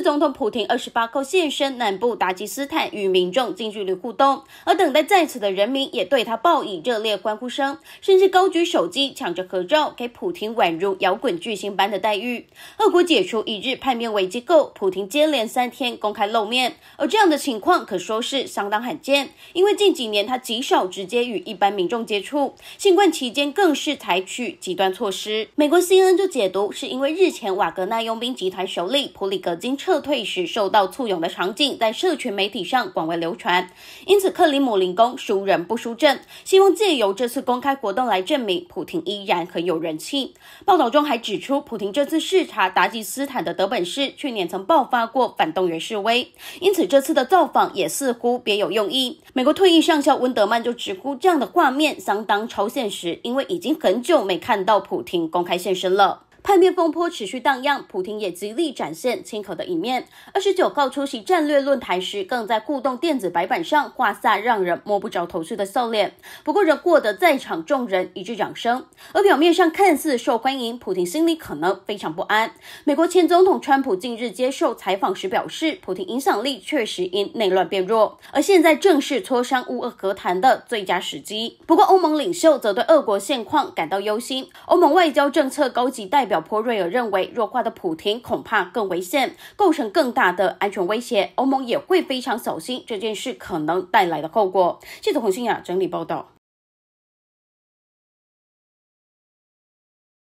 总统普京二十八号现身南部达吉斯坦，与民众近距离互动，而等待在此的人民也对他报以热烈欢呼声，甚至高举手机抢着合照，给普京宛如摇滚巨星般的待遇。俄国解除一日叛变为机构，普京接连三天公开露面，而这样的情况可说是相当罕见，因为近几年他极少直接与一般民众接触，新冠期间更是采取极端措施。美国《新 n 就解读是因为日前瓦格纳佣兵集团首领普里格金。撤退时受到簇拥的场景在社群媒体上广为流传，因此克里姆林宫输人不输阵，希望借由这次公开活动来证明普廷依然很有人气。报道中还指出，普廷这次视察达吉斯坦的德本市，去年曾爆发过反动员示威，因此这次的造访也似乎别有用意。美国退役上校温德曼就直呼这样的画面相当超现实，因为已经很久没看到普廷公开现身了。叛变风波持续荡漾，普京也极力展现亲口的一面。二十九号出席战略论坛时，更在互动电子白板上画下让人摸不着头绪的笑脸，不过仍获得在场众人一致掌声。而表面上看似受欢迎，普京心里可能非常不安。美国前总统川普近日接受采访时表示，普京影响力确实因内乱变弱，而现在正是磋商乌俄和谈的最佳时机。不过欧盟领袖则对俄国现况感到忧心，欧盟外交政策高级代表。波瑞尔认为，弱化的普廷恐怕更危险，构成更大的安全威胁。欧盟也会非常小心这件事可能带来的后果。记者洪新雅整理报道。